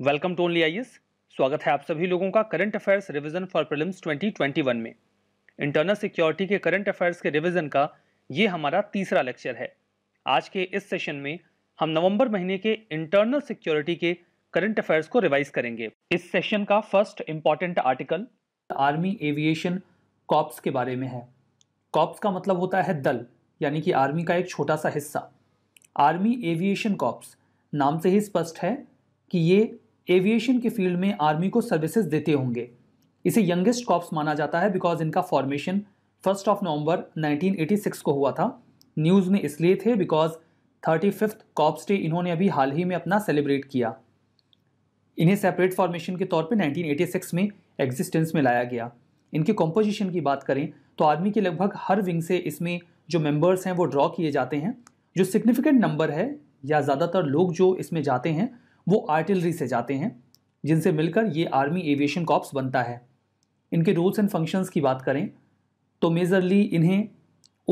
welcome to only IS स्वागत है आप सभी लोगों का current affairs revision for prelims 2021 में इंटरनल सिक्योरिटी के करंट अफेयर्स के रिवीजन का ये हमारा तीसरा लेक्चर है आज के इस सेशन में हम नवंबर महीने के इंटरनल सिक्योरिटी के करंट अफेयर्स को रिवाइज करेंगे इस सेशन का first important article army aviation corps के बारे में है कॉप्स का मतलब होता है दल यानी कि आर्मी का एक छोटा सा हिस्सा आर्मी एविएशन कॉप्स नाम से ही स्पष्ट है कि ये एविएशन के फील्ड में आर्मी को सर्विसेज देते होंगे इसे यंगेस्ट कॉप्स माना जाता है बिकॉज इनका फॉर्मेशन फर्स्ट ऑफ नवंबर 1986 को हुआ था न्यूज़ में इसलिए थे because thirty fifth corps day इन्होंने अभी हाल ही में अपना सेलिब्रेट किया इन्हें सेपरेट फॉर्मेशन के तौर पे 1986 में एग्जिस्टेंस में लाया गया इनके कॉम्पोजिशन की बात करें तो आर्मी के लगभग हर विंग से इसमें जो मेंबर्स हैं वो ड्रॉ किए जाते हैं जो सिग्निफिकेंट नंबर है या ज़्यादातर लोग जो इसमें जाते हैं वो आर्टिलरी से जाते हैं जिनसे मिलकर ये आर्मी एविएशन कॉप्स बनता है इनके रोल्स एंड फंक्शंस की बात करें तो मेजरली इन्हें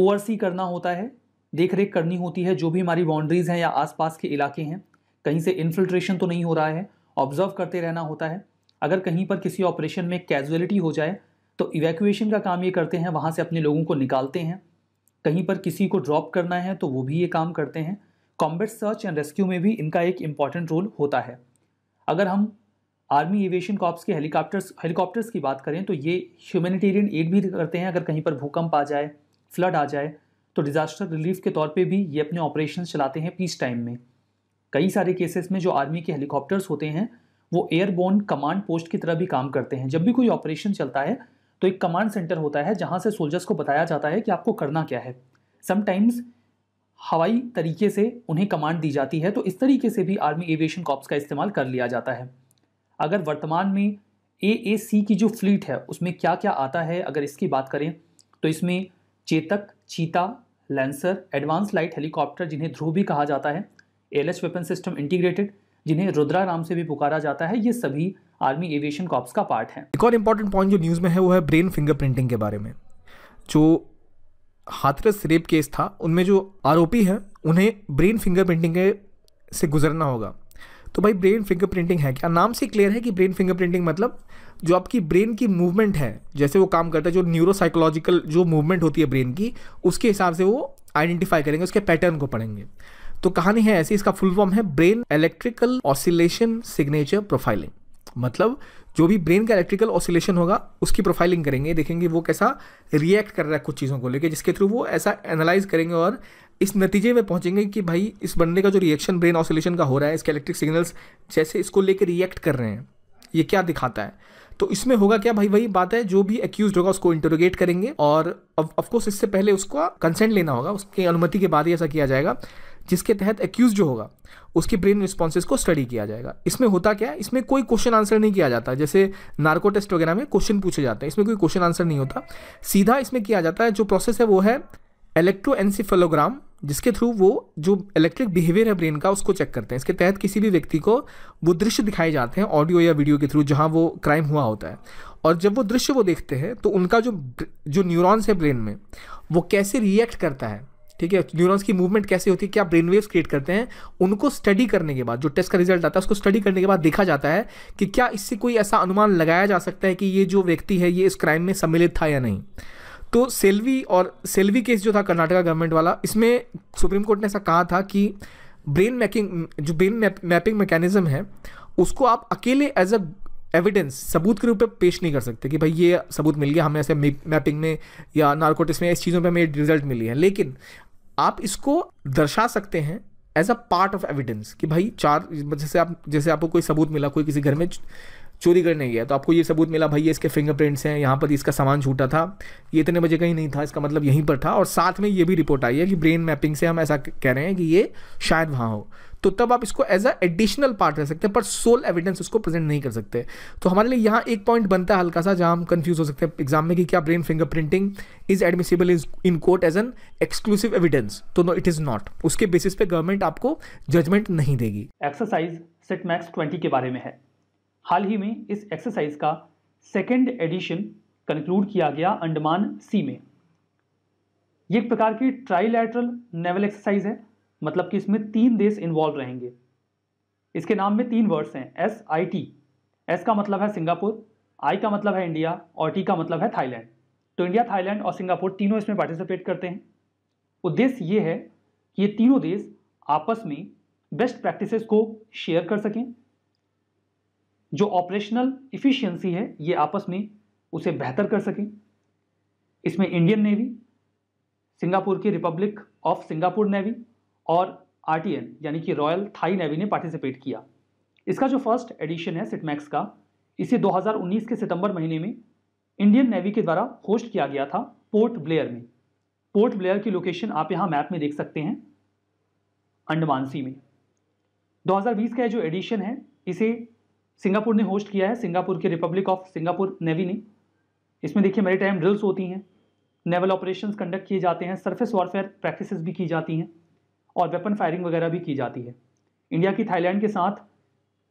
ओवरसी करना होता है देख रेख करनी होती है जो भी हमारी बाउंड्रीज़ हैं या आसपास के इलाके हैं कहीं से इन्फिल्ट्रेशन तो नहीं हो रहा है ऑब्जर्व करते रहना होता है अगर कहीं पर किसी ऑपरेशन में कैजुअलिटी हो जाए तो इवैक्यूएशन का काम ये करते हैं वहाँ से अपने लोगों को निकालते हैं कहीं पर किसी को ड्रॉप करना है तो वो भी ये काम करते हैं कॉम्बेट सर्च एंड रेस्क्यू में भी इनका एक इम्पॉर्टेंट रोल होता है अगर हम आर्मी एविएशन कॉप्स के हेलीकॉप्टर्स हेलीकॉप्टर्स की बात करें तो ये ह्यूमैनिटेरियन एड भी करते हैं अगर कहीं पर भूकंप आ जाए फ्लड आ जाए तो डिज़ास्टर रिलीफ के तौर पे भी ये अपने ऑपरेशन चलाते हैं पीस टाइम में कई सारे केसेस में जो आर्मी के हेलीकॉप्टर्स होते हैं वो एयरबोन कमांड पोस्ट की तरह भी काम करते हैं जब भी कोई ऑपरेशन चलता है तो एक कमांड सेंटर होता है जहाँ से सोल्जर्स को बताया जाता है कि आपको करना क्या है समटाइम्स हवाई तरीके से उन्हें कमांड दी जाती है तो इस तरीके से भी आर्मी एविएशन कॉप्स का इस्तेमाल कर लिया जाता है अगर वर्तमान में ए ए सी की जो फ्लीट है उसमें क्या क्या आता है अगर इसकी बात करें तो इसमें चेतक चीता लेंसर एडवांस लाइट हेलीकॉप्टर जिन्हें ध्रुव भी कहा जाता है एल वेपन सिस्टम इंटीग्रेटेड जिन्हें रुद्रा नाम से भी पुकारा जाता है ये सभी आर्मी एविएशन कॉप्स का पार्ट है एक और इम्पॉर्टेंट पॉइंट जो न्यूज़ में है वो है ब्रेन फिंगरप्रिंटिंग के बारे में जो हाथरस रेप केस था उनमें जो आरोपी हैं उन्हें ब्रेन फिंगर प्रिंटिंग से गुजरना होगा तो भाई ब्रेन फिंगर प्रिंटिंग है क्या नाम से क्लियर है कि ब्रेन फिंगर प्रिंटिंग मतलब जो आपकी ब्रेन की मूवमेंट है जैसे वो काम करता है जो न्यूरोसाइकोलॉजिकल जो मूवमेंट होती है ब्रेन की उसके हिसाब से वो आइडेंटिफाई करेंगे उसके पैटर्न को पढ़ेंगे तो कहानी है ऐसी इसका फुल फॉर्म है brain electrical oscillation signature profiling मतलब जो भी ब्रेन का इलेक्ट्रिकल ऑसिलेशन होगा उसकी प्रोफाइलिंग करेंगे देखेंगे वो कैसा रिएक्ट कर रहा है कुछ चीज़ों को लेकर जिसके थ्रू वो ऐसा एनालाइज करेंगे और इस नतीजे में पहुंचेंगे कि भाई इस बंदे का जो रिएक्शन ब्रेन ऑसिलेशन का हो रहा है इसके इलेक्ट्रिक सिग्नल्स जैसे इसको लेकर रिएक्ट कर रहे हैं ये क्या दिखाता है तो इसमें होगा क्या भाई वही बात है जो भी एक्यूज होगा उसको इंटरोगेट करेंगे और ऑफकोर्स इससे पहले उसका कंसेंट लेना होगा उसकी अनुमति के बाद ही ऐसा किया जाएगा जिसके तहत एक्यूज जो होगा उसकी ब्रेन रिस्पॉन्सेज को स्टडी किया जाएगा इसमें होता क्या है इसमें कोई क्वेश्चन आंसर नहीं किया जाता जैसे नार्को टेस्ट वगैरह में क्वेश्चन पूछे जाते हैं इसमें कोई क्वेश्चन आंसर नहीं होता सीधा इसमें किया जाता है जो प्रोसेस है वो है इलेक्ट्रोएन्सिफेलोग्राम जिसके थ्रू वो जो इलेक्ट्रिक बिहेवियर है ब्रेन का उसको चेक करते हैं इसके तहत किसी भी व्यक्ति को वो दृश्य दिखाए जाते हैं ऑडियो या वीडियो के थ्रू जहाँ वो क्राइम हुआ होता है और जब वो दृश्य वो देखते हैं तो उनका जो जो न्यूरॉन्स है ब्रेन में वो कैसे रिएक्ट करता है ठीक है न्यूरॉन्स की मूवमेंट कैसे होती है क्या ब्रेन वेव्स क्रिएट करते हैं उनको स्टडी करने के बाद जो टेस्ट का रिजल्ट आता है उसको स्टडी करने के बाद देखा जाता है कि क्या इससे कोई ऐसा अनुमान लगाया जा सकता है कि ये जो व्यक्ति है ये इस क्राइम में सम्मिलित था या नहीं तो सेल्वी और सेल्वी केस जो था कर्नाटका गवर्नमेंट वाला इसमें सुप्रीम कोर्ट ने ऐसा कहा था कि ब्रेन मैकिंग जो ब्रेन मैपिंग मैकेनिज्म है उसको आप अकेले एज अ एविडेंस सबूत के रूप में पेश नहीं कर सकते कि भाई ये सबूत मिल गया हमें ऐसे मैपिंग में या नार्कोटिक्स में इस चीज़ों पे हमें रिजल्ट मिली है लेकिन आप इसको दर्शा सकते हैं as a part of evidence कि भाई चार जैसे आप जैसे आपको कोई सबूत मिला कोई किसी घर में चोरी करने गया तो आपको ये सबूत मिला भाई ये इसके फिंगरप्रिंट्स हैं यहाँ पर इसका सामान छूटा था ये इतने बजे कहीं नहीं था इसका मतलब यहीं पर था और साथ में ये भी रिपोर्ट आई है कि ब्रेन मैपिंग से हम ऐसा कह रहे हैं कि ये शायद वहाँ हो तो तब आप इसको एज अ एडिशनल पार्ट रह सकते हैं पर सोल एविडेंस उसको प्रेजेंट नहीं कर सकते तो हमारे लिए यहाँ एक पॉइंट बनता है हल्का सा जहाँ हम कंफ्यूज हो सकते हैं एग्जाम में कि क्या brain fingerprinting is admissible is in court as an exclusive evidence तो नो इट इज़ नॉट उसके बेसिस पे गवर्नमेंट आपको जजमेंट नहीं देगी एक्सरसाइज सेट मैक्स ट्वेंटी के बारे में है हाल ही में इस एक्सरसाइज का सेकेंड एडिशन कंक्लूड किया गया अंडमान सी में ये एक प्रकार की ट्राइलैटरल नेवल एक्सरसाइज है मतलब कि इसमें तीन देश इन्वॉल्व रहेंगे इसके नाम में तीन वर्ड्स हैं एस आई टी एस का मतलब है सिंगापुर आई का मतलब है इंडिया और टी का मतलब है थाईलैंड तो इंडिया थाईलैंड और सिंगापुर तीनों इसमें पार्टिसिपेट करते हैं उद्देश्य ये है कि ये तीनों देश आपस में बेस्ट प्रैक्टिसेस को शेयर कर सकें जो ऑपरेशनल इफ़िशियंसी है ये आपस में उसे बेहतर कर सकें इसमें इंडियन नेवी सिंगापुर की रिपब्लिक ऑफ सिंगापुर नेवी और आरटीएन यानी कि रॉयल थाई नेवी ने पार्टिसिपेट किया इसका जो फर्स्ट एडिशन है सिटमैक्स का इसे 2019 के सितंबर महीने में इंडियन नेवी के द्वारा होस्ट किया गया था पोर्ट ब्लेयर में पोर्ट ब्लेयर की लोकेशन आप यहाँ मैप में देख सकते हैं अंडमानसी में 2020 का जो एडिशन है इसे सिंगापुर ने होस्ट किया है सिंगापुर के रिपब्लिक ऑफ सिंगापुर नेवी ने इसमें देखिए मेरी टाइम ड्रिल्स होती हैं नेवल ऑपरेशंस कंडक्ट किए जाते हैं सरफेस वॉरफेयर प्रैक्टिस भी की जाती हैं और वेपन फायरिंग वगैरह भी की जाती है इंडिया की थाईलैंड के साथ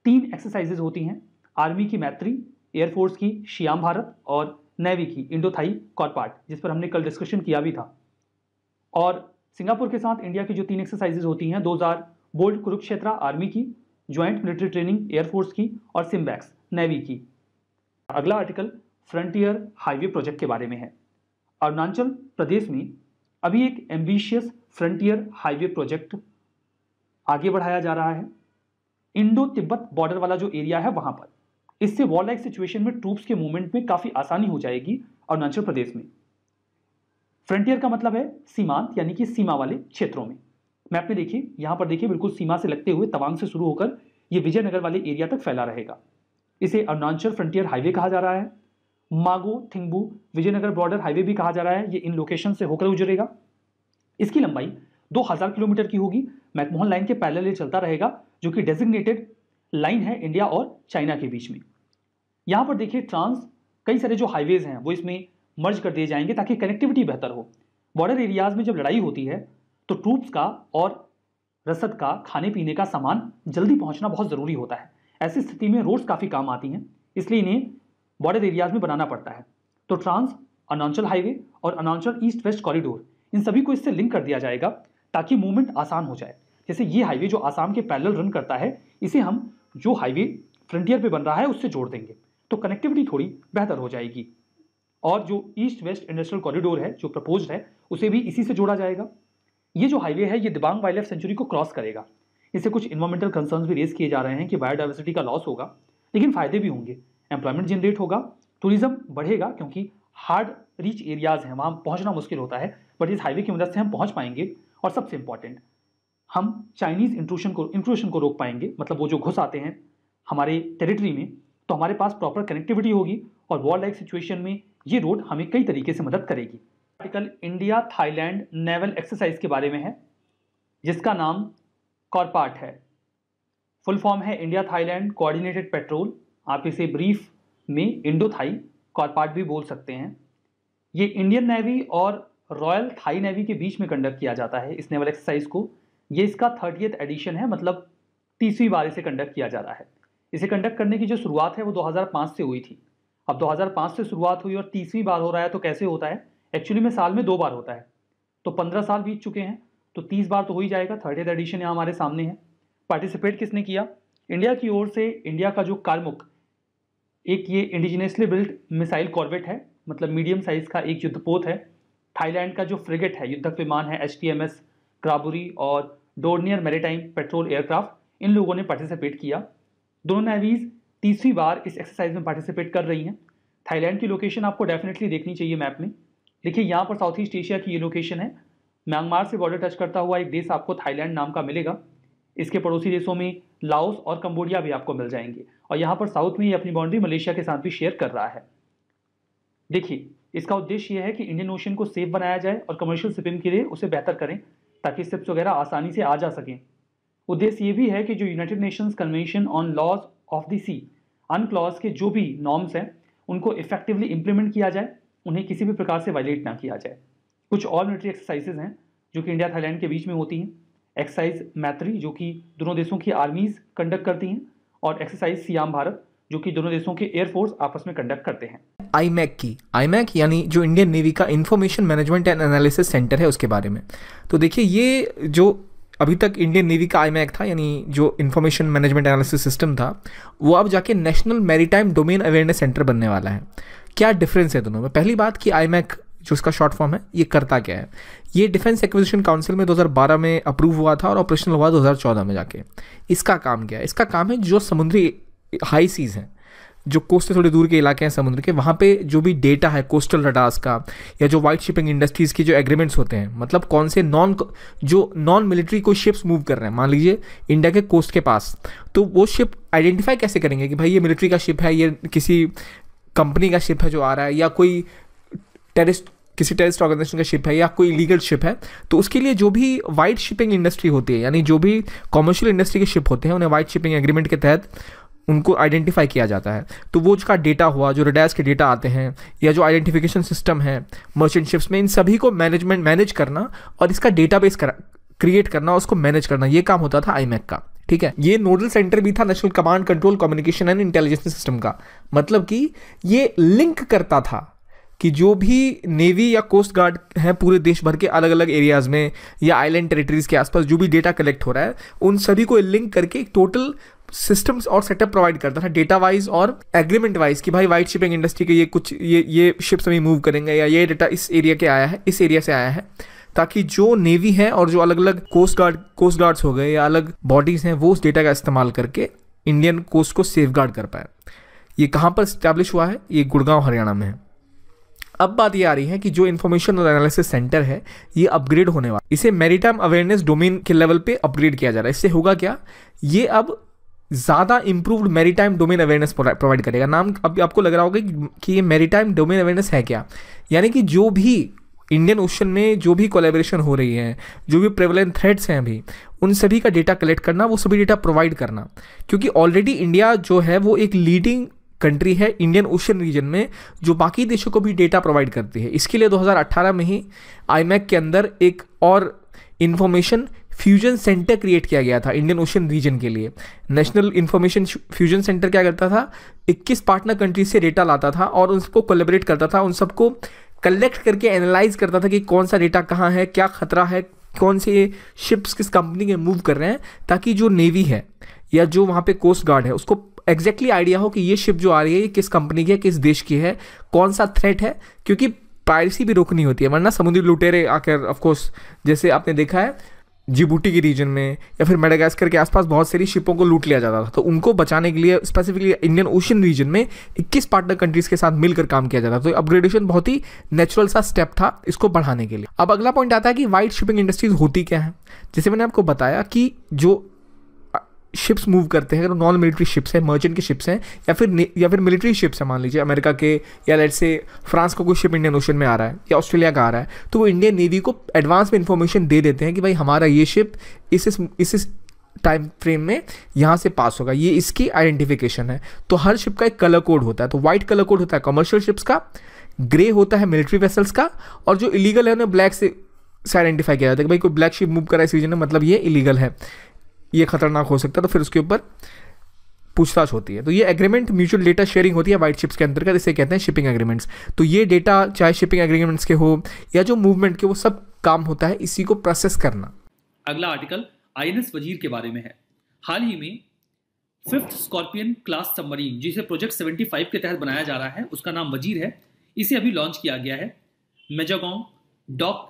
तीन एक्सरसाइजेज होती हैं आर्मी की मैत्री एयरफोर्स की श्याम भारत और नेवी की इंडो थाई कॉरपार्ट जिस पर हमने कल डिस्कशन किया भी था और सिंगापुर के साथ इंडिया की जो तीन एक्सरसाइजेज होती हैं दो हज़ार बोल्ड कुरुक्षेत्रा आर्मी की ज्वाइंट मिलिट्री ट्रेनिंग एयरफोर्स की और सिम्बैक्स नेवी की अगला आर्टिकल फ्रंटियर हाईवे प्रोजेक्ट के बारे में है अरुणाचल प्रदेश में अभी एक एम्बिशियस फ्रंटियर हाईवे प्रोजेक्ट आगे बढ़ाया जा रहा है इंडो तिब्बत बॉर्डर वाला जो एरिया है वहां पर इससे वॉर लाइक सिचुएशन में ट्रूप्स के मूवमेंट में काफी आसानी हो जाएगी अरुणाचल प्रदेश में फ्रंटियर का मतलब है सीमांत यानी कि सीमा वाले क्षेत्रों में मैप में देखिए यहाँ पर देखिए बिल्कुल सीमा से लगते हुए तवांग से शुरू होकर ये विजयनगर वाले एरिया तक फैला रहेगा इसे अरुणाचल फ्रंटियर हाईवे कहा जा रहा है मागो थिंगबू विजयनगर बॉर्डर हाईवे भी कहा जा रहा है ये इन लोकेशन से होकर गुजरेगा इसकी लंबाई 2000 किलोमीटर की होगी मैकमोहन लाइन के पैरल ये चलता रहेगा जो कि डेजिग्नेटेड लाइन है इंडिया और चाइना के बीच में यहाँ पर देखिए ट्रांस कई सारे जो हाईवेज हैं वो इसमें मर्ज कर दिए जाएंगे ताकि कनेक्टिविटी बेहतर हो बॉर्डर एरियाज में जब लड़ाई होती है तो ट्रूप्स का और रसद का खाने पीने का सामान जल्दी पहुंचना बहुत ज़रूरी होता है ऐसी स्थिति में रोड्स काफ़ी काम आती हैं इसलिए इन्हें बॉर्डर एरियाज में बनाना पड़ता है तो ट्रांस अरुणाचल हाईवे और अरुणाचल ईस्ट वेस्ट कॉरिडोर इन सभी को इससे लिंक कर दिया जाएगा ताकि मूवमेंट आसान हो जाए जैसे ये हाईवे जो आसाम के पैरल रन करता है इसे हम जो हाईवे फ्रंटियर पे बन रहा है उससे जोड़ देंगे तो कनेक्टिविटी थोड़ी बेहतर हो जाएगी और जो ईस्ट वेस्ट इंडस्ट्रियल कॉरिडोर है जो प्रपोज है उसे भी इसी से जोड़ा जाएगा ये जो हाईवे है ये दिबांग वाइल्ड लाइफ सेंचुरी को क्रॉस करेगा इससे कुछ इन्वायरमेंटल कंसर्न्स भी रेज किए जा रहे हैं कि बायोडाइवर्सिटी का लॉस होगा लेकिन फ़ायदे भी होंगे एम्प्लॉयमेंट जनरेट होगा टूरिज़्म बढ़ेगा क्योंकि हार्ड रीच एरियाज़ हैं वहाँ पहुँचना मुश्किल होता है बट इस हाईवे की मदद से हम पहुँच पाएंगे और सबसे इम्पॉर्टेंट हम चाइनीज़ इंट्रूशन को इंट्रूशन को रोक पाएंगे मतलब वो जो घुस आते हैं हमारे टेरिटरी में तो हमारे पास प्रॉपर कनेक्टिविटी होगी और वॉर लाइक सिचुएशन में ये रोड हमें कई तरीके से मदद करेगी article India Thailand naval exercise के बारे में है जिसका नाम कॉरपाट है फुल फॉर्म है इंडिया थाईलैंड कोऑर्डिनेटेड पेट्रोल आप इसे ब्रीफ में इंडो थाई कॉरपाट भी बोल सकते हैं ये इंडियन नेवी और रॉयल थाई नेवी के बीच में कंडक्ट किया जाता है इस नेवल एक्सरसाइज को ये इसका थर्टियथ एडिशन है मतलब तीसवीं बार इसे कंडक्ट किया जा रहा है इसे कंडक्ट करने की जो शुरुआत है वो 2005 से हुई थी अब 2005 से शुरुआत हुई और तीसवीं बार हो रहा है तो कैसे होता है एक्चुअली में साल में दो बार होता है तो पंद्रह साल बीत चुके हैं तो तीस बार तो हो ही जाएगा एथ एडिशन यहाँ हमारे सामने है पार्टिसिपेट किसने किया इंडिया की ओर से इंडिया का जो कारमुक एक ये इंडिजिनियसली बिल्ट मिसाइल कॉर्बेट है मतलब मीडियम साइज का एक युद्धपोत है थाईलैंड का जो फ्रिगेट है युद्धक विमान है H T M S Kraburi और डोर्नियर मेरीटाइम पेट्रोल एयरक्राफ्ट इन लोगों ने पार्टिसिपेट किया दोनों नेवीज तीसरी बार इस एक्सरसाइज में पार्टिसिपेट कर रही हैं थाईलैंड की लोकेशन आपको डेफिनेटली देखनी चाहिए मैप में देखिए यहाँ पर साउथ ईस्ट एशिया की ये लोकेशन है म्यांमार से बॉर्डर टच करता हुआ एक देश आपको थाईलैंड नाम का मिलेगा इसके पड़ोसी देशों में लाओस और कंबोडिया भी आपको मिल जाएंगे और यहाँ पर साउथ में ये अपनी बाउंड्री मलेशिया के साथ भी शेयर कर रहा है देखिए इसका उद्देश्य यह है कि इंडियन ओशन को सेफ बनाया जाए और कमर्शियल शिपिंग के लिए उसे बेहतर करें ताकि सिप्स वगैरह आसानी से आ जा सकें उद्देश्य ये भी है कि जो United Nations convention on laws of the sea अन के जो भी नॉर्म्स हैं उनको इफेक्टिवली इम्प्लीमेंट किया जाए उन्हें किसी भी प्रकार से वायलेट ना किया जाए कुछ और मिलिट्री एक्सरसाइजेज हैं जो कि इंडिया थाईलैंड के बीच में होती हैं एक्सरसाइज मैत्री जो कि दोनों देशों की आर्मीज कंडक्ट करती हैं और एक्सरसाइज सियाम भारत जो कि दोनों देशों के एयरफोर्स आपस में कंडक्ट करते हैं आईमैक की आईमैक यानी जो इंडियन नेवी का information management and analysis centre है उसके बारे में तो देखिए ये जो अभी तक इंडियन नेवी का आईमैक था यानी जो इन्फॉर्मेशन मैनेजमेंट एनालिसिस सिस्टम था वो अब जाके national maritime domain awareness centre बनने वाला है क्या डिफरेंस है दोनों में पहली बात कि आई मैक जो इसका शॉर्ट फॉर्म है ये करता क्या है ये डिफेंस एक्विजिशन काउंसिल में 2012 में अप्रूव हुआ था और ऑपरेशनल हुआ 2014 में जाके इसका काम क्या है इसका काम है जो समुद्री हाई सीज हैं जो कोस्ट से थोड़े दूर के इलाके हैं समुद्र के वहाँ पे जो भी डेटा है कोस्टल रडार्स का या जो वाइट शिपिंग इंडस्ट्रीज़ के जो एग्रीमेंट्स होते हैं मतलब कौन से नॉन जो नॉन मिलिट्री कोई शिप्स मूव कर रहे हैं मान लीजिए इंडिया के कोस्ट के पास तो वो शिप आइडेंटिफाई कैसे करेंगे कि भाई ये मिलिट्री का शिप है ये किसी कंपनी का शिप है जो आ रहा है या कोई टेरिस्ट किसी टेरिस्ट ऑर्गेनाइजेशन का शिप है या कोई लीगल शिप है तो उसके लिए जो भी वाइट शिपिंग इंडस्ट्री होती है यानी जो भी कॉमर्शियल इंडस्ट्री के शिप होते हैं उन्हें वाइट शिपिंग एग्रीमेंट के तहत उनको आइडेंटिफाई किया जाता है तो वो उसका डेटा हुआ जो रिडायस के डेटा आते हैं या जो आइडेंटिफिकेशन सिस्टम है मर्चेंट शिप्स में इन सभी को मैनेजमेंट मैनेज करना और इसका डेटाबेस क्रिएट करना और उसको मैनेज करना ये काम होता था आईमैक का ठीक है ये नोडल सेंटर भी था national command control communication and intelligence system का मतलब कि ये लिंक करता था कि जो भी नेवी या कोस्ट गार्ड हैं पूरे देश भर के अलग अलग एरियाज में या आइलैंड टेरिटरीज के आसपास जो भी डेटा कलेक्ट हो रहा है उन सभी को लिंक करके एक टोटल सिस्टम्स और सेटअप प्रोवाइड करता था डेटा वाइज और एग्रीमेंट वाइज कि भाई वाइट शिपिंग इंडस्ट्री के ये कुछ ये ये शिप्स अभी मूव करेंगे या ये डेटा इस एरिया के आया है इस एरिया से आया है ताकि जो नेवी है और जो अलग अलग कोस्ट गार्ड कोस्ट गार्ड्स हो गए या अलग बॉडीज हैं वो उस डेटा का इस्तेमाल करके इंडियन कोस्ट को सेफ कर पाए ये कहाँ पर स्टैब्लिश हुआ है ये गुड़गांव हरियाणा में है अब बात ये आ रही है कि जो इन्फॉर्मेशन और एनालिसिस सेंटर है ये अपग्रेड होने वाला इसे मेरीटाइम अवेयरनेस डोमेन के लेवल पे अपग्रेड किया जा रहा है इससे होगा क्या ये अब ज़्यादा improved maritime domain awareness provide करेगा नाम अब आपको लग रहा होगा कि ये मेरीटाइम डोमेन अवेयरनेस है क्या यानी कि जो भी इंडियन ओशन में जो भी कोलेबरेशन हो रही है जो भी प्रेवलेंट थ्रेड्स हैं अभी उन सभी का डेटा कलेक्ट करना वो सभी डेटा प्रोवाइड करना क्योंकि ऑलरेडी इंडिया जो है वो एक लीडिंग कंट्री है इंडियन ओशन रीजन में जो बाकी देशों को भी डेटा प्रोवाइड करती है इसके लिए 2018 में ही आईमैक के अंदर एक और इन्फॉर्मेशन फ्यूजन सेंटर क्रिएट किया गया था इंडियन ओशन रीजन के लिए नेशनल इन्फॉर्मेशन फ्यूजन सेंटर क्या करता था 21 पार्टनर कंट्री से डेटा लाता था और सबको कोलेबरेट करता था उन सबको कलेक्ट करके एनालाइज करता था कि कौन सा डेटा कहाँ है क्या खतरा है कौन से शिप्स किस कंपनी के मूव कर रहे हैं ताकि जो नेवी है या जो वहाँ पे कोस्ट गार्ड है उसको एग्जैक्टली exactly आइडिया हो कि ये शिप जो आ रही है ये किस कंपनी की है किस देश की है कौन सा थ्रेट है क्योंकि पायरेसी भी रोकनी होती है वरना समुद्री लुटेरे आकर ऑफकोर्स जैसे आपने देखा है जिबूटी के रीजन में या फिर मेडागास्कर के आसपास बहुत सारी शिपों को लूट लिया जाता था तो उनको बचाने के लिए स्पेसिफिकली इंडियन ओशन रीजन में 21 पार्टनर कंट्रीज के साथ मिलकर काम किया जाता था तो अपग्रेडेशन बहुत ही नेचुरल सा स्टेप था इसको बढ़ाने के लिए अब अगला पॉइंट आता है कि वाइट शिपिंग इंडस्ट्रीज होती क्या है जैसे मैंने आपको बताया कि जो शिप्स मूव करते हैं अगर नॉन मिलिट्री शिप्स हैं मर्चेंट की शिप्स हैं या फिर या फिर मिलिट्री शिप्स हैं मान लीजिए अमेरिका के या लेट से फ्रांस का कोई शिप इंडियन ओशन में आ रहा है या ऑस्ट्रेलिया का आ रहा है तो वो इंडियन नेवी को एडवांस में इन्फॉर्मेशन दे देते हैं कि भाई हमारा ये शिप इस इस इस टाइम फ्रेम में यहाँ से पास होगा ये इसकी आइडेंटिफिकेशन है तो हर शिप का एक कलर कोड होता है तो वाइट कलर कोड होता है कमर्शियल शिप्स का ग्रे होता है मिलिट्री वेसल्स का और जो इलीगल है उन्हें ब्लैक से से आइडेंटिफाई किया जाता है कि भाई कोई ब्लैक शिप मूव करा इस रीजन में मतलब ये इलीगल है ये खतरनाक हो सकता है तो फिर उसके ऊपर पूछताछ होती है तो ये एग्रीमेंट म्यूचुअल डेटा शेयरिंग होती है वाइट शिप्स के अंतर्गत इसे कहते हैं शिपिंग एग्रीमेंट्स तो ये डेटा चाहे शिपिंग एग्रीमेंट्स के हो या जो मूवमेंट के वो सब काम होता है इसी को प्रोसेस करना अगला आर्टिकल आईएनएस वजीर के बारे में है हाल ही में फिफ्थ स्कॉर्पियन क्लास सबमरीन जिसे प्रोजेक्ट 75 के तहत बनाया जा रहा है उसका नाम वजीर है इसे अभी लॉन्च किया गया है मेजागोंग डॉक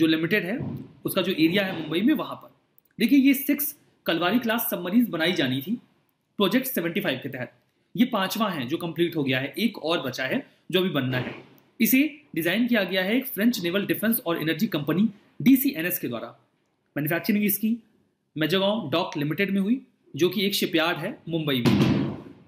जो लिमिटेड है उसका जो एरिया है मुंबई में वहाँ पर देखिए ये सिक्स कलवारी क्लास सबमरी बनाई जानी थी प्रोजेक्ट सेवेंटी फाइव के तहत ये पांचवा है जो कंप्लीट हो गया है एक और बचा है जो अभी बनना है इसे डिजाइन किया गया है एक फ्रेंच नेवल डिफेंस और एनर्जी कंपनी डीसीएनएस के द्वारा मैन्युफैक्चरिंग इसकी मेजगांव डॉक लिमिटेड में हुई जो कि एक शिपयार्ड है मुंबई में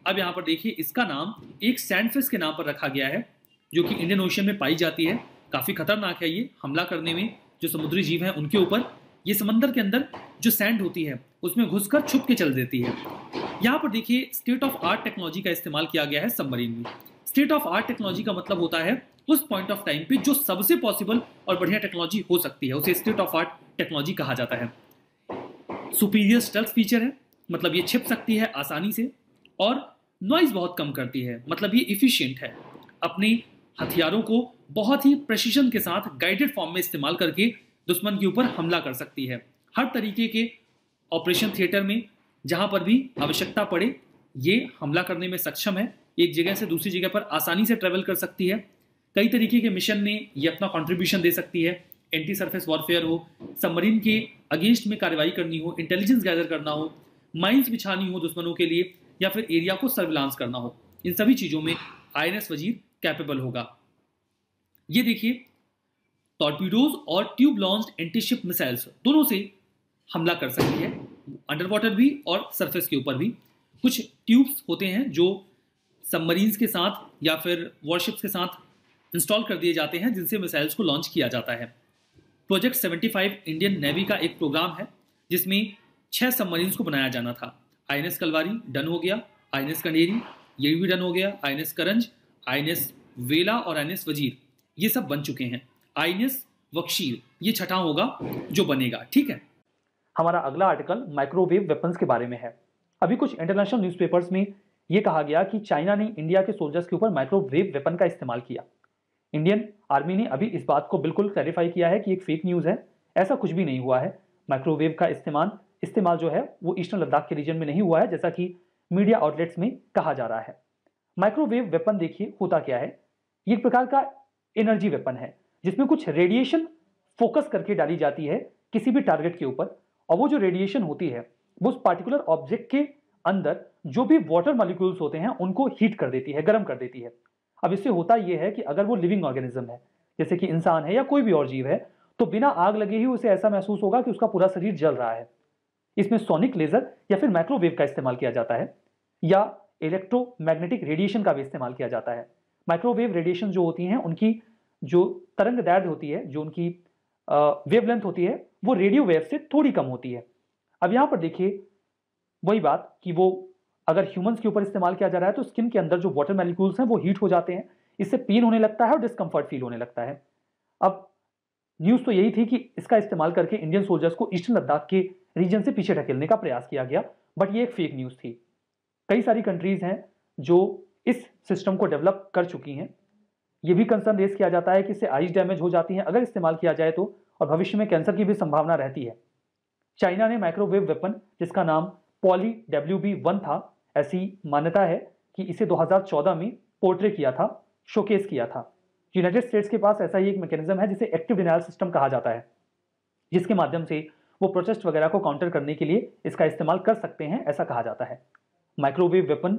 अब यहाँ पर देखिए इसका नाम एक सैंडफिश के नाम पर रखा गया है जो कि इंडियन ओशन में पाई जाती है काफ़ी खतरनाक है ये हमला करने में जो समुद्री जीव हैं उनके ऊपर ये समंदर के अंदर जो सैंड होती है उसमें घुसकर छुप के चल देती है यहाँ पर देखिए स्टेट ऑफ आर्ट टेक्नोलॉजी का इस्तेमाल किया गया है सबमरीन में स्टेट ऑफ आर्ट टेक्नोलॉजी का मतलब होता है उस पॉइंट ऑफ टाइम पे जो सबसे पॉसिबल और बढ़िया टेक्नोलॉजी हो सकती है उसे स्टेट ऑफ आर्ट टेक्नोलॉजी कहा जाता है सुपीरियर स्टल्स फीचर है मतलब ये छिप सकती है आसानी से और नॉइज बहुत कम करती है मतलब ये इफिशियंट है अपनी हथियारों को बहुत ही प्रशिक्षण के साथ गाइडेड फॉर्म में इस्तेमाल करके दुश्मन के ऊपर हमला कर सकती है हर तरीके के ऑपरेशन थिएटर में जहां पर भी आवश्यकता पड़े ये हमला करने में सक्षम है एक जगह से दूसरी जगह पर आसानी से ट्रेवल कर सकती है कई तरीके के मिशन में ये अपना कॉन्ट्रीब्यूशन दे सकती है एंटी सर्फेस वॉरफेयर हो सबमरीन के अगेंस्ट में कार्रवाई करनी हो इंटेलिजेंस गैदर करना हो माइंस बिछानी हो दुश्मनों के लिए या फिर एरिया को सर्विलांस करना हो इन सभी चीज़ों में आई वजीर कैपेबल होगा ये देखिए टॉर्पीडोज और ट्यूब लॉन्च एंटीशिप मिसाइल्स दोनों से हमला कर सकती है अंडर वाटर भी और सरफेस के ऊपर भी कुछ ट्यूब्स होते हैं जो सबमरीन्स के साथ या फिर वॉरशिप्स के साथ इंस्टॉल कर दिए जाते हैं जिनसे मिसाइल्स को लॉन्च किया जाता है प्रोजेक्ट 75 इंडियन नेवी का एक प्रोग्राम है जिसमें छह सबमरीन्स को बनाया जाना था आई एन कलवारी डन हो गया आई एन कंडेरी ये भी डन हो गया आई एन करंज आई वेला और आई वजीर ये सब बन चुके हैं आइनस वक्शील ये छठा होगा जो बनेगा ठीक है हमारा अगला आर्टिकल माइक्रोवेव वेपन्स के बारे में है अभी कुछ इंटरनेशनल न्यूज़पेपर्स में ये कहा गया कि चाइना ने इंडिया के सोल्जर्स के ऊपर माइक्रोवेव वेपन का इस्तेमाल किया इंडियन आर्मी ने अभी इस बात को बिल्कुल क्लैरिफाई किया है कि एक फेक न्यूज़ है ऐसा कुछ भी नहीं हुआ है माइक्रोवेव का इस्तेमाल इस्तेमाल जो है वो ईस्टर्न लद्दाख के रीजन में नहीं हुआ है जैसा कि मीडिया आउटलेट्स में कहा जा रहा है माइक्रोवेव वेपन देखिए होता क्या है ये एक प्रकार का एनर्जी वेपन है जिसमें कुछ रेडिएशन फोकस करके डाली जाती है किसी भी टारगेट के ऊपर और वो जो रेडिएशन होती है वो उस पार्टिकुलर ऑब्जेक्ट के अंदर जो भी वाटर मॉलिक्यूल्स होते हैं उनको हीट कर देती है गर्म कर देती है अब इससे होता यह है कि अगर वो लिविंग ऑर्गेनिज्म है जैसे कि इंसान है या कोई भी और जीव है तो बिना आग लगे ही उसे ऐसा महसूस होगा कि उसका पूरा शरीर जल रहा है इसमें सोनिक लेजर या फिर माइक्रोवेव का इस्तेमाल किया जाता है या इलेक्ट्रोमैग्नेटिक रेडिएशन का भी इस्तेमाल किया जाता है माइक्रोवेव रेडिएशन जो होती हैं उनकी जो तरंग दैर्ध्य होती है जो उनकी वेव लेंथ होती है वो रेडियो वेव से थोड़ी कम होती है अब यहाँ पर देखिए वही बात कि वो अगर ह्यूमंस के ऊपर इस्तेमाल किया जा रहा है तो स्किन के अंदर जो वाटर मेलिकूल्स हैं वो हीट हो जाते हैं इससे पेन होने लगता है और डिस्कम्फर्ट फील होने लगता है अब न्यूज़ तो यही थी कि इसका इस्तेमाल करके इंडियन सोल्जर्स को ईस्टर्न लद्दाख के रीजन से पीछे ढकेलने का प्रयास किया गया बट ये एक फेक न्यूज़ थी कई सारी कंट्रीज़ हैं जो इस सिस्टम को डेवलप कर चुकी हैं ये भी कंसर्न रेस किया जाता है कि इससे आइज डैमेज हो जाती है अगर इस्तेमाल किया जाए तो और भविष्य में कैंसर की भी संभावना रहती है चाइना ने माइक्रोवेव वेपन जिसका नाम पॉली डब्ल्यू बी वन था ऐसी मान्यता है कि इसे 2014 में पोर्ट्रे किया था शोकेस किया था यूनाइटेड स्टेट्स के पास ऐसा ही एक मैकेनिज्म है जिसे एक्टिव डिनाइल सिस्टम कहा जाता है जिसके माध्यम से वो प्रोटेस्ट वगैरह को काउंटर करने के लिए इसका इस्तेमाल कर सकते हैं ऐसा कहा जाता है माइक्रोवेव वेपन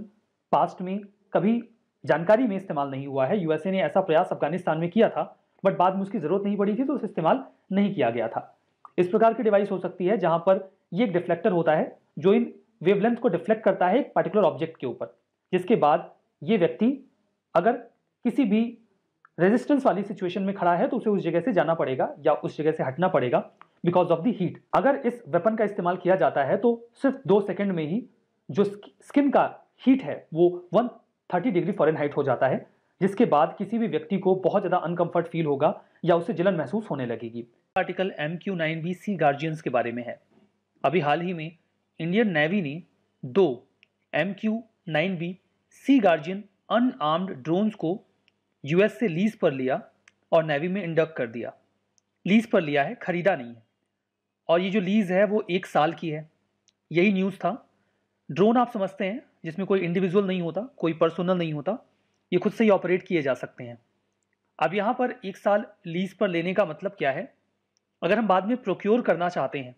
पास्ट में कभी जानकारी में इस्तेमाल नहीं हुआ है यूएसए ने ऐसा प्रयास अफगानिस्तान में किया था बट बाद में उसकी जरूरत नहीं पड़ी थी तो उसे इस्तेमाल नहीं किया गया था इस प्रकार की डिवाइस हो सकती है जहां पर ये एक डिफ्लेक्टर होता है जो इन वेवलेंथ को डिफ्लेक्ट करता है एक पर्टिकुलर ऑब्जेक्ट के ऊपर जिसके बाद ये व्यक्ति अगर किसी भी रेजिस्टेंस वाली सिचुएशन में खड़ा है तो उसे उस जगह से जाना पड़ेगा या उस जगह से हटना पड़ेगा बिकॉज ऑफ द हीट अगर इस वेपन का इस्तेमाल किया जाता है तो सिर्फ दो सेकेंड में ही जो स्किन का हीट है वो वन 30 डिग्री हाइट हो जाता है जिसके बाद किसी भी व्यक्ति को बहुत ज़्यादा अनकंफर्ट फील होगा या उसे जलन महसूस होने लगेगी article M Q nine B sea guardians के बारे में है अभी हाल ही में इंडियन नेवी ने दो M Q nine B sea guardian unarmed drones को यूएस से लीज पर लिया और नेवी में इंडक्ट कर दिया लीज पर लिया है खरीदा नहीं है और ये जो लीज़ है वो एक साल की है यही न्यूज़ था ड्रोन आप समझते हैं जिसमें कोई इंडिविजुअल नहीं होता कोई पर्सनल नहीं होता ये खुद से ही ऑपरेट किए जा सकते हैं अब यहाँ पर एक साल लीज पर लेने का मतलब क्या है अगर हम बाद में प्रोक्योर करना चाहते हैं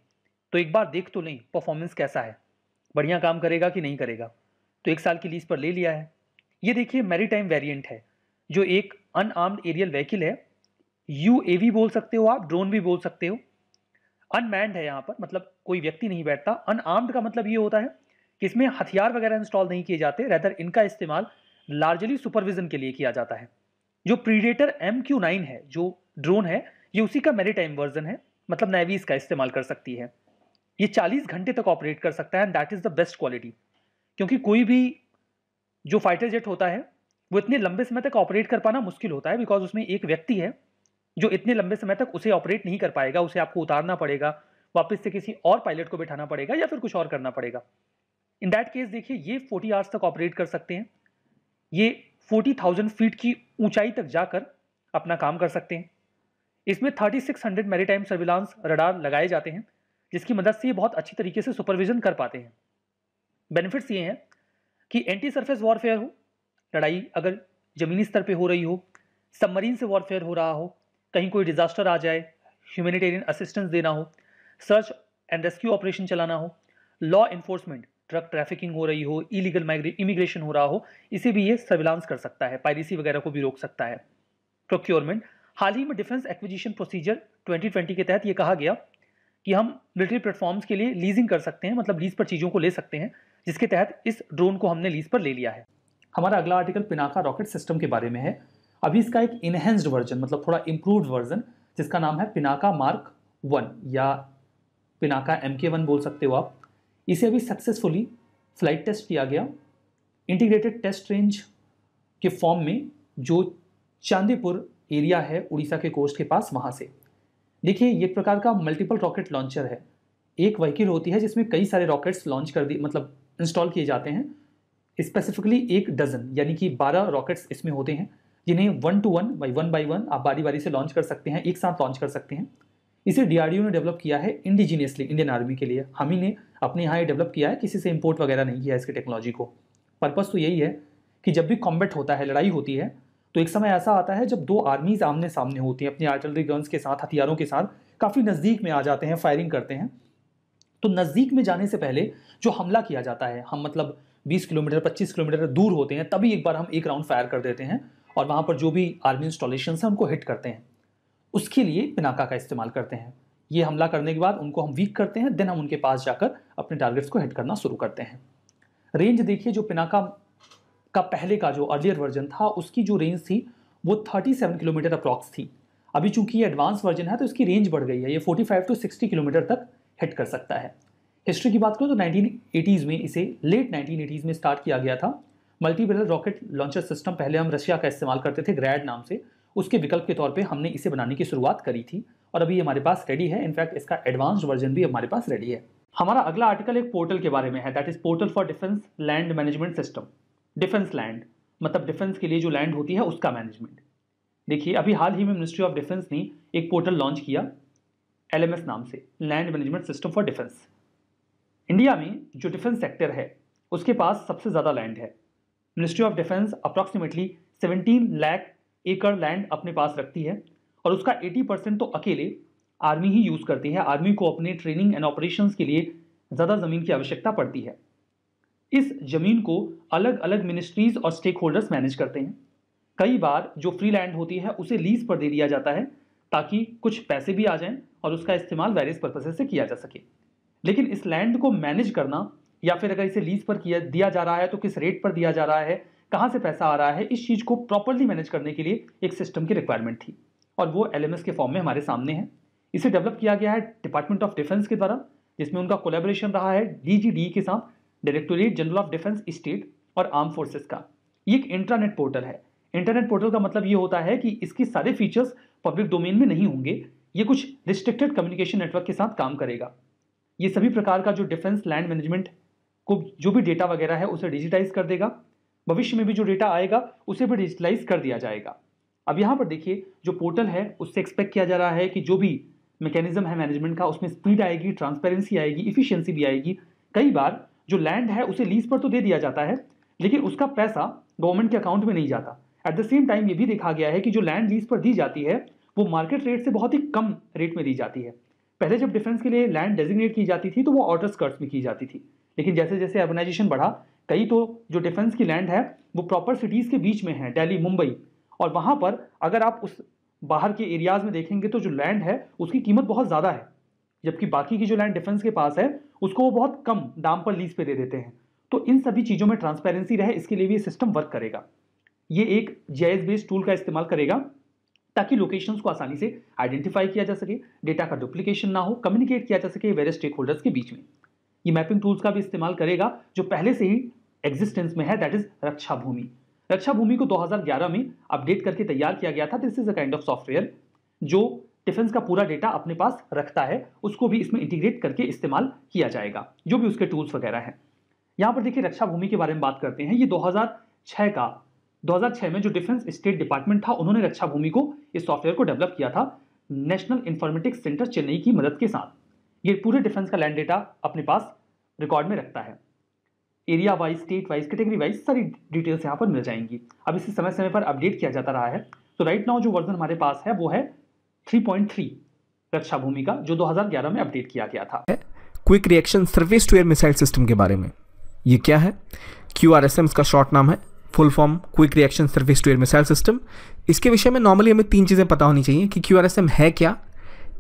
तो एक बार देख तो लें परफॉर्मेंस कैसा है बढ़िया काम करेगा कि नहीं करेगा तो एक साल की लीज पर ले लिया है ये देखिए मेरी टाइम है जो एक अनआर्म्ड एरियल व्हीकिल है यू ए बोल सकते हो आप ड्रोन भी बोल सकते हो अनमैंड है यहाँ पर मतलब कोई व्यक्ति नहीं बैठता अनआर्म्ड का मतलब ये होता है इसमें हथियार वगैरह इंस्टॉल नहीं किए जाते रैदर इनका इस्तेमाल लार्जली सुपरविजन के लिए किया जाता है जो प्रीडेटर एम क्यू नाइन है जो ड्रोन है ये उसी का मेरी टाइम वर्जन है मतलब नेवी इसका इस्तेमाल कर सकती है ये 40 घंटे तक ऑपरेट कर सकता है and that is the best quality क्योंकि कोई भी जो फाइटर जेट होता है वो इतने लंबे समय तक ऑपरेट कर पाना मुश्किल होता है बिकॉज उसमें एक व्यक्ति है जो इतने लंबे समय तक उसे ऑपरेट नहीं कर पाएगा उसे आपको उतारना पड़ेगा वापस से किसी और पायलट को बैठाना पड़ेगा या फिर कुछ और करना पड़ेगा इन दैट केस देखिए ये फोर्टी आवर्स तक ऑपरेट कर सकते हैं ये फोर्टी थाउजेंड फीट की ऊंचाई तक जाकर अपना काम कर सकते हैं इसमें thirty six hundred time surveillance radar लगाए जाते हैं जिसकी मदद से ये बहुत अच्छी तरीके से सुपरविजन कर पाते हैं बेनिफिट्स ये हैं कि एंटी सरफेस वॉरफेयर हो लड़ाई अगर ज़मीनी स्तर पर हो रही हो सबमरीन से वॉरफेयर हो रहा हो कहीं कोई डिज़ास्टर आ जाए ह्यूमेटेरियन असिस्टेंस देना हो सर्च एंड रेस्क्यू ऑपरेशन चलाना हो लॉ इन्फोर्समेंट ड्रग ट्रैफिकिंग हो रही हो इलीगल इमिग्रेशन हो रहा हो इसे भी ये सर्विलांस कर सकता है पायरेसी वगैरह को भी रोक सकता है प्रोक्योरमेंट हाल ही में डिफेंस एक्विजिशन प्रोसीजर 2020 के तहत ये कहा गया कि हम मिलिट्री प्लेटफॉर्म्स के लिए लीजिंग कर सकते हैं मतलब लीज पर चीज़ों को ले सकते हैं जिसके तहत इस ड्रोन को हमने लीज पर ले लिया है हमारा अगला आर्टिकल पिनाका रॉकेट सिस्टम के बारे में है अभी इसका एक इनहेंस्ड वर्जन मतलब थोड़ा इम्प्रूव्ड वर्जन जिसका नाम है पिनाका मार्क वन या पिनाका एम के वन बोल सकते हो आप इसे अभी सक्सेसफुली फ्लाइट टेस्ट किया गया इंटीग्रेटेड टेस्ट रेंज के फॉर्म में जो चांदीपुर एरिया है उड़ीसा के कोस्ट के पास वहाँ से देखिए ये एक प्रकार का मल्टीपल रॉकेट लॉन्चर है एक वहीकिल होती है जिसमें कई सारे रॉकेट्स लॉन्च कर दिए मतलब इंस्टॉल किए जाते हैं स्पेसिफिकली एक डजन यानी कि बारह रॉकेट्स इसमें होते हैं जिन्हें one two one by one by one आप बारी बारी से लॉन्च कर सकते हैं एक साथ लॉन्च कर सकते हैं इसे डी ने डेवलप किया है इंडिजीनियसली इंडियन आर्मी के लिए हम ही ने अपने यहाँ ये डेवलप किया है किसी से इम्पोर्ट वगैरह नहीं किया है इसकी टेक्नोलॉजी को पर्पज़ तो यही है कि जब भी कॉम्बेट होता है लड़ाई होती है तो एक समय ऐसा आता है जब दो आर्मीज आमने सामने होती हैं अपने आर्टिलरी गन्स के साथ हथियारों के साथ काफ़ी नज़दीक में आ जाते हैं फायरिंग करते हैं तो नज़दीक में जाने से पहले जो हमला किया जाता है हम मतलब 20 किलोमीटर 25 किलोमीटर दूर होते हैं तभी एक बार हम एक राउंड फायर कर देते हैं और वहाँ पर जो भी आर्मी इंस्टॉलेशन हैं उनको हिट करते हैं उसके लिए पिनाका का इस्तेमाल करते हैं ये हमला करने के बाद उनको हम वीक करते हैं देन हम उनके पास जाकर अपने टारगेट्स को हिट करना शुरू करते हैं रेंज देखिए जो पिनाका का पहले का जो अर्लियर वर्जन था उसकी जो रेंज थी वो 37 किलोमीटर अप्रॉक्स थी अभी चूंकि ये एडवांस वर्जन है तो इसकी रेंज बढ़ गई है ये 45 टू 60 किलोमीटर तक हिट कर सकता है हिस्ट्री की बात करूँ तो एटीज में इसे लेट एटीज में स्टार्ट किया गया था मल्टीपेलर रॉकेट लॉन्चर सिस्टम पहले हम रशिया का इस्तेमाल करते थे ग्रैड नाम से उसके विकल्प के तौर पर हमने इसे बनाने की शुरुआत करी थी और अभी हमारे पास रेडी है इनफैक्ट इसका एडवांस्ड वर्जन भी हमारे पास रेडी है हमारा अगला आर्टिकल एक पोर्टल के बारे में है that is portal for defence land management system defence land मतलब डिफेंस के लिए जो लैंड होती है उसका मैनेजमेंट देखिए अभी हाल ही में मिनिस्ट्री ऑफ डिफेंस ने एक पोर्टल लॉन्च किया एल नाम से land management system for defence India में जो डिफेंस सेक्टर है उसके पास सबसे ज़्यादा लैंड है ministry of defence approximately 17 lakh एकड़ लैंड अपने पास रखती है और उसका 80 परसेंट तो अकेले आर्मी ही यूज़ करती है आर्मी को अपने ट्रेनिंग एंड ऑपरेशन के लिए ज़्यादा ज़मीन की आवश्यकता पड़ती है इस ज़मीन को अलग अलग मिनिस्ट्रीज और स्टेक होल्डर्स मैनेज करते हैं कई बार जो फ्री लैंड होती है उसे लीज पर दे दिया जाता है ताकि कुछ पैसे भी आ जाएं और उसका इस्तेमाल वेरियस पर्पसेज से किया जा सके लेकिन इस लैंड को मैनेज करना या फिर अगर इसे लीज पर किया दिया जा रहा है तो किस रेट पर दिया जा रहा है कहाँ से पैसा आ रहा है इस चीज़ को प्रॉपरली मैनेज करने के लिए एक सिस्टम की रिक्वायरमेंट थी और वो एल के फॉर्म में हमारे सामने है इसे डेवलप किया गया है डिपार्टमेंट ऑफ डिफेंस के द्वारा जिसमें उनका कोलेबोरेशन रहा है डी e के साथ directorate general of defence state और आर्म फोर्सेस का ये एक इंटरनेट पोर्टल है इंटरनेट पोर्टल का मतलब ये होता है कि इसके सारे फीचर्स पब्लिक डोमेन में नहीं होंगे ये कुछ रिस्ट्रिक्टेड कम्युनिकेशन नेटवर्क के साथ काम करेगा ये सभी प्रकार का जो डिफेंस लैंड मैनेजमेंट को जो भी डेटा वगैरह है उसे डिजिटाइज कर देगा भविष्य में भी जो डेटा आएगा उसे भी डिजिटलाइज कर दिया जाएगा अब यहाँ पर देखिए जो पोर्टल है उससे एक्सपेक्ट किया जा रहा है कि जो भी मैकेनिज्म है मैनेजमेंट का उसमें स्पीड आएगी ट्रांसपेरेंसी आएगी इफिशियंसी भी आएगी कई बार जो लैंड है उसे लीज पर तो दे दिया जाता है लेकिन उसका पैसा गवर्नमेंट के अकाउंट में नहीं जाता एट द सेम टाइम ये भी देखा गया है कि जो लैंड लीज पर दी जाती है वो मार्केट रेट से बहुत ही कम रेट में दी जाती है पहले जब डिफेंस के लिए लैंड डेजिग्नेट की जाती थी तो वो आउटर स्कर्ट्स में की जाती थी लेकिन जैसे जैसे अर्बनाइजेशन बढ़ा कई तो जो डिफेंस की लैंड है वो प्रॉपर सिटीज़ के बीच में है दिल्ली मुंबई और वहाँ पर अगर आप उस बाहर के एरियाज में देखेंगे तो जो लैंड है उसकी कीमत बहुत ज़्यादा है जबकि बाकी की जो लैंड डिफेंस के पास है उसको वो बहुत कम दाम पर लीज पे दे देते हैं तो इन सभी चीज़ों में ट्रांसपेरेंसी रहे इसके लिए भी ये सिस्टम वर्क करेगा ये एक जी बेस्ड टूल का इस्तेमाल करेगा ताकि लोकेशंस को आसानी से आइडेंटिफाई किया जा सके डेटा का डुप्लीकेशन ना हो कम्युनिकेट किया जा सके वेरियस स्टेक होल्डर्स के बीच में ये मैपिंग टूल्स का भी इस्तेमाल करेगा जो पहले से ही एग्जिस्टेंस में है दैट इज रक्षा भूमि रक्षा भूमि को 2011 में अपडेट करके तैयार किया गया था this is a kind of software जो डिफेंस का पूरा डेटा अपने पास रखता है उसको भी इसमें इंटीग्रेट करके इस्तेमाल किया जाएगा जो भी उसके टूल्स वगैरह हैं यहाँ पर देखिए रक्षा भूमि के बारे में बात करते हैं ये 2006 का 2006 में जो डिफेंस स्टेट डिपार्टमेंट था उन्होंने रक्षा भूमि को इस सॉफ्टवेयर को डेवलप किया था नेशनल इन्फॉर्मेटिक्स सेंटर चेन्नई की मदद के साथ ये पूरे डिफेंस का लैंड डेटा अपने पास रिकॉर्ड में रखता है area wise state wise category wise सारी डिटेल्स यहाँ पर मिल जाएंगी अब इसे समय समय पर अपडेट किया जाता रहा है तो राइट नाउ जो वर्जन हमारे पास है वो है 3.3 रक्षा भूमि का जो 2011 में अपडेट किया गया था quick reaction service to air missile system के बारे में ये क्या है क्यू आर एस एम इसका शॉर्ट नाम है full form quick reaction service to air missile system इसके विषय में नॉर्मली हमें तीन चीज़ें पता होनी चाहिए कि क्यू आर एस एम है क्या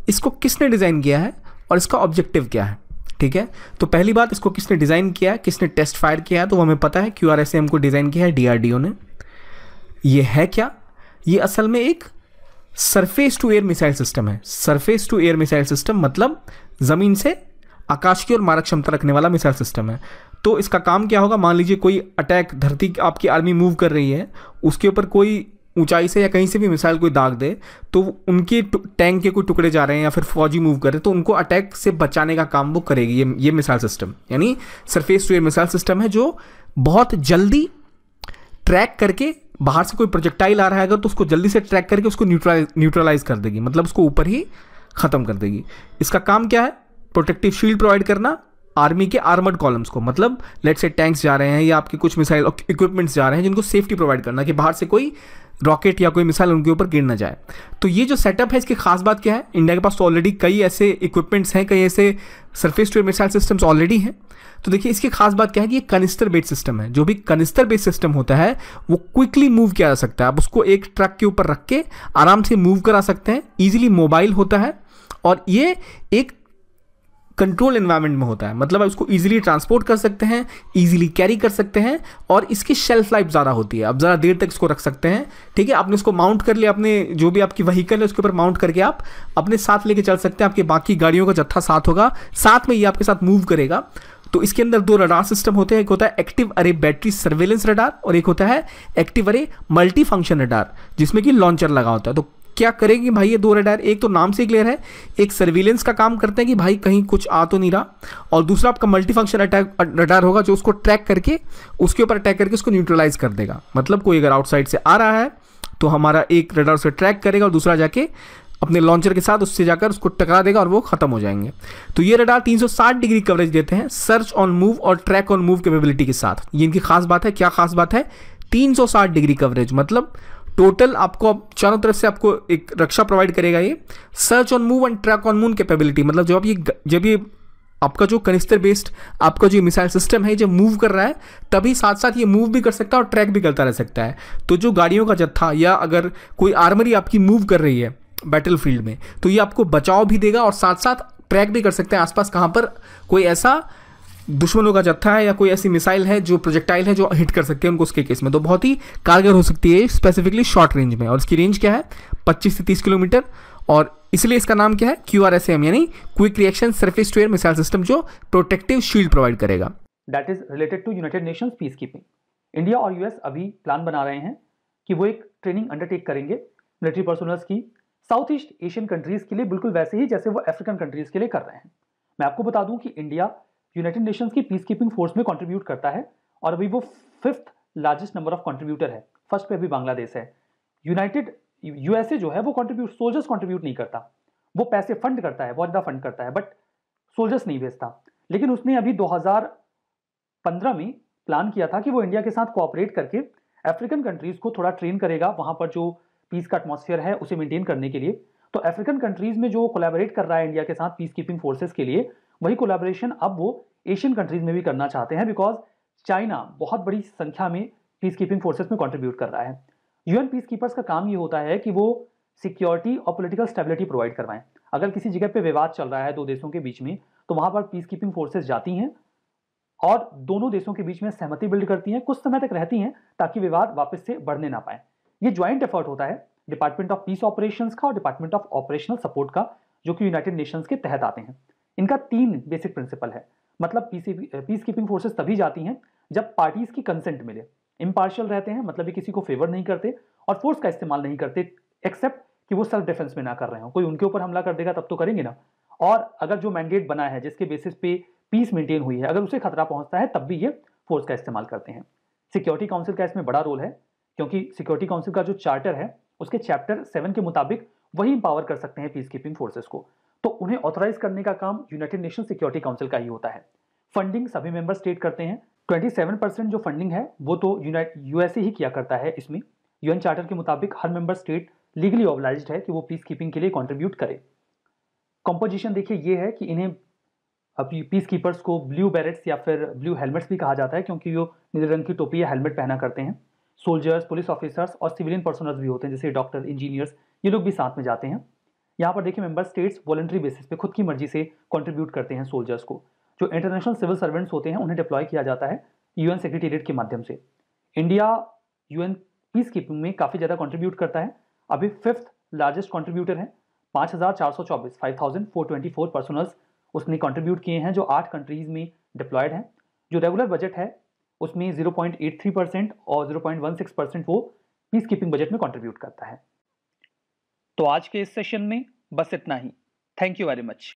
इसको किसने डिज़ाइन किया है और इसका ऑब्जेक्टिव क्या है ठीक है तो पहली बात इसको किसने डिज़ाइन किया किसने टेस्ट फायर किया तो हमें पता है क्यू को डिज़ाइन किया है डी ने ये है क्या ये असल में एक surface to air missile system है surface to air missile system मतलब ज़मीन से आकाश की और मारक क्षमता रखने वाला मिसाइल सिस्टम है तो इसका काम क्या होगा मान लीजिए कोई अटैक धरती आपकी आर्मी मूव कर रही है उसके ऊपर कोई ऊंचाई से या कहीं से भी मिसाइल कोई दाग दे तो उनके टैंक के कोई टुकड़े जा रहे हैं या फिर फौजी मूव कर रहे हैं तो उनको अटैक से बचाने का काम वो करेगी ये ये मिसाइल सिस्टम यानी surface to air missile system है जो बहुत जल्दी ट्रैक करके बाहर से कोई प्रोजेक्टाइल आ रहा है अगर तो उसको जल्दी से ट्रैक करके उसको न्यूट्रलाइज न्यूट्रलाइज कर देगी मतलब उसको ऊपर ही ख़त्म कर देगी इसका काम क्या है प्रोटेक्टिव शील्ड प्रोवाइड करना आर्मी के आर्मर्ड कॉलम्स को मतलब लेट से टैंक्स जा रहे हैं या आपके कुछ मिसाइल इक्विपमेंट्स जा रहे हैं जिनको सेफ्टी प्रोवाइड करना कि बाहर से कोई रॉकेट या कोई मिसाइल उनके ऊपर गिर ना जाए तो ये जो सेटअप है इसकी खास बात क्या है इंडिया के पास तो ऑलरेडी कई ऐसे इक्विपमेंट्स हैं कई ऐसे surface to missile systems already हैं तो देखिए इसकी खास बात क्या है कि ये कनिस्टर बेस्ड सिस्टम है जो भी कनिस्टर बेस्ड सिस्टम होता है वो क्विकली मूव किया जा सकता है आप उसको एक ट्रक के ऊपर रख के आराम से मूव करा सकते हैं ईजिली मोबाइल होता है और ये एक कंट्रोल इन्वायरमेंट में होता है मतलब उसको इसको ईजिली ट्रांसपोर्ट कर सकते हैं ईजिली कैरी कर सकते हैं और इसकी शेल्फ लाइफ ज़्यादा होती है आप ज़्यादा देर तक इसको रख सकते हैं ठीक है आपने इसको माउंट कर लिया अपने जो भी आपकी व्हीकल है उसके ऊपर माउंट करके आप अपने साथ लेके चल सकते हैं आपके बाकी गाड़ियों का जत्था साथ होगा साथ में ये आपके साथ मूव करेगा तो इसके अंदर दो रडार सिस्टम होते हैं एक होता है एक्टिव अरे बैटरी सर्वेलेंस रडार और एक होता है एक्टिव अरे मल्टी फंक्शन रडार जिसमें कि लॉन्चर लगा होता है तो क्या करेगी भाई ये दो रडार एक तो नाम से क्लियर है एक सर्विलेंस का काम करते हैं कि भाई कहीं कुछ आ तो नहीं रहा और दूसरा आपका मल्टी फंक्शन अटैक रडार होगा जो उसको ट्रैक करके उसके ऊपर अटैक करके उसको न्यूट्रलाइज कर देगा मतलब कोई अगर आउटसाइड से आ रहा है तो हमारा एक रडार उसे ट्रैक करेगा और दूसरा जाके अपने लॉन्चर के साथ उससे जाकर उसको टकरा देगा और वो खत्म हो जाएंगे तो ये रडार 360 डिग्री कवरेज देते हैं सर्च ऑन मूव और ट्रैक ऑन मूव कैपेबिलिटी के साथ ये इनकी खास बात है क्या खास बात है 360 डिग्री कवरेज मतलब टोटल आपको चारों तरफ से आपको एक रक्षा प्रोवाइड करेगा ये search on move and track on moon capability मतलब जब आप ये जब ये आपका जो कनिस्तर बेस्ड आपका जो मिसाइल सिस्टम है जब मूव कर रहा है तभी साथ साथ ये मूव भी कर सकता है और ट्रैक भी करता रह सकता है तो जो गाड़ियों का जत्था या अगर कोई आर्मरी आपकी मूव कर रही है बैटल फील्ड में तो ये आपको बचाव भी देगा और साथ साथ ट्रैक भी कर सकते हैं आसपास कहाँ पर कोई ऐसा दुश्मनों का जत्था है या कोई ऐसी मिसाइल है जो प्रोजेक्टाइल है जो हिट कर सकती है उनको उसके केस में तो बहुत ही कारगर हो सकती है स्पेसिफिकली शॉर्ट रेंज में और इसकी रेंज क्या है पच्चीस से तीस किलोमीटर और इसलिए इसका नाम क्या है क्यू आर एस एम यानी quick reaction surface to air missile system जो प्रोटेक्टिव शील्ड प्रोवाइड करेगा that is related to United Nation peace keeping India और यूएस अभी प्लान बना रहे हैं कि वो एक ट्रेनिंग अंडरटेक करेंगे मिलिट्री पर्सनल्स की साउथ ईस्ट एशियन कंट्रीज़ के लिए बिल्कुल वैसे ही जैसे वो अफ्रीकन कंट्रीज़ के लिए कर रहे हैं मैं आपको बता दूं कि इंडिया यूनाइटेड नेशंस की पीस कीपिंग फोर्स में कॉन्ट्रीब्यूट करता है और अभी वो fifth largest number of contributor है फर्स्ट पे अभी बांग्लादेश है यूनाइटेड यूएसए जो है वो कॉन्ट्रीब्यूट सोल्जर्स कॉन्ट्रीब्यूट नहीं करता वो पैसे फंड करता है बहुत ज़्यादा फंड करता है बट सोल्जर्स नहीं भेजता लेकिन उसने अभी 2015 में प्लान किया था कि वो इंडिया के साथ कोऑपरेट करके अफ्रीकन कंट्रीज़ को थोड़ा ट्रेन करेगा वहां पर जो पीस का एटमोसफियर है उसे मेंटेन करने के लिए तो अफ्रीकन कंट्रीज़ में जो कोलेबरेट कर रहा है इंडिया के साथ पीस कीपिंग फोर्सेज के लिए वही कोलाब्रेशन अब वो एशियन कंट्रीज में भी करना चाहते हैं बिकॉज चाइना बहुत बड़ी संख्या में पीस कीपिंग फोर्सेज में कॉन्ट्रीब्यूट कर रहा है यूएन पीस कीपर्स का काम ये होता है कि वो सिक्योरिटी और पोलिटिकल स्टेबिलिटी प्रोवाइड करवाएं अगर किसी जगह पर विवाद चल रहा है दो देशों के बीच में तो वहां पर पीस कीपिंग फोर्सेज जाती हैं और दोनों देशों के बीच में सहमति बिल्ड करती हैं कुछ समय तक रहती हैं ताकि विवाद वापस से बढ़ने ना पाए ये ज्वाइंट एफर्ट होता है डिपार्टमेंट ऑफ पीस ऑपरेशन का और डिपार्टमेंट ऑफ ऑपरेशनल सपोर्ट का जो कि यूनाइटेड नेशंस के तहत आते हैं इनका तीन बेसिक प्रिंसिपल है मतलब पीस कीपिंग फोर्सेस तभी जाती हैं जब पार्टीज की कंसेंट मिले इम्पार्शल रहते हैं मतलब ये किसी को फेवर नहीं करते और फोर्स का इस्तेमाल नहीं करते एक्सेप्ट कि वो सेल्फ डिफेंस में ना कर रहे हो कोई उनके ऊपर हमला कर देगा तब तो करेंगे ना और अगर जो मैंडेट बना है जिसके बेसिस पे पीस मेंटेन हुई है अगर उसे खतरा पहुंचता है तब भी ये फोर्स का इस्तेमाल करते हैं सिक्योरिटी काउंसिल का इसमें बड़ा रोल है क्योंकि सिक्योरिटी काउंसिल का जो चार्टर है उसके चैप्टर सेवन के मुताबिक वही इंपावर कर सकते हैं पीस कीपिंग फोर्सेस को तो उन्हें ऑथोराइज करने का काम यूनाइटेड नेशन सिक्योरिटी काउंसिल का ही होता है फंडिंग सभी मेंबर स्टेट करते हैं 27 परसेंट जो फंडिंग है वो तो यूएसए ही किया करता है इसमें यूएन चार्टर के मुताबिक हर मेंबर स्टेट लीगली ऑबलाइज है कि वो पीस कीपिंग के लिए कॉन्ट्रीब्यूट करे कॉम्पोजिशन देखिए ये है कि इन्हें अभी पीस कीपर्स को ब्लू बैरेट्स या फिर ब्लू हेलमेट्स भी कहा जाता है क्योंकि वो नीले रंग की टोपी या हेलमेट पहना करते हैं सोल्जर्स पुलिस ऑफिसर्स और सिविलियन पर्सनल्स भी होते हैं जैसे डॉक्टर इंजीनियर्स ये लोग भी साथ में जाते हैं यहाँ पर देखिए मेंबर स्टेट्स वॉलेंट्री बेसिस पे खुद की मर्जी से कंट्रीब्यूट करते हैं सोल्जर्स को जो इंटरनेशनल सिविल सर्वेंट्स होते हैं उन्हें डिप्लॉय किया जाता है यूएन सेक्रेटेरिएट के माध्यम से इंडिया यूएन पीस कीपिंग में काफ़ी ज़्यादा कंट्रीब्यूट करता है अभी फिफ्थ लार्जेस्ट कॉन्ट्रीब्यूटर है पाँच हज़ार चार सौ चौबीस फाइव थाउजेंड फोर ट्वेंटी उसने कॉन्ट्रीब्यूट किए हैं जो आठ कंट्रीज़ में डिप्लॉयड हैं जो रेगुलर बजट है उसमें zero point eight three percent और जीरो पॉइंट वो पीस कीपिंग बजट में कॉन्ट्रीब्यूट करता है तो आज के इस सेशन में बस इतना ही थैंक यू वेरी मच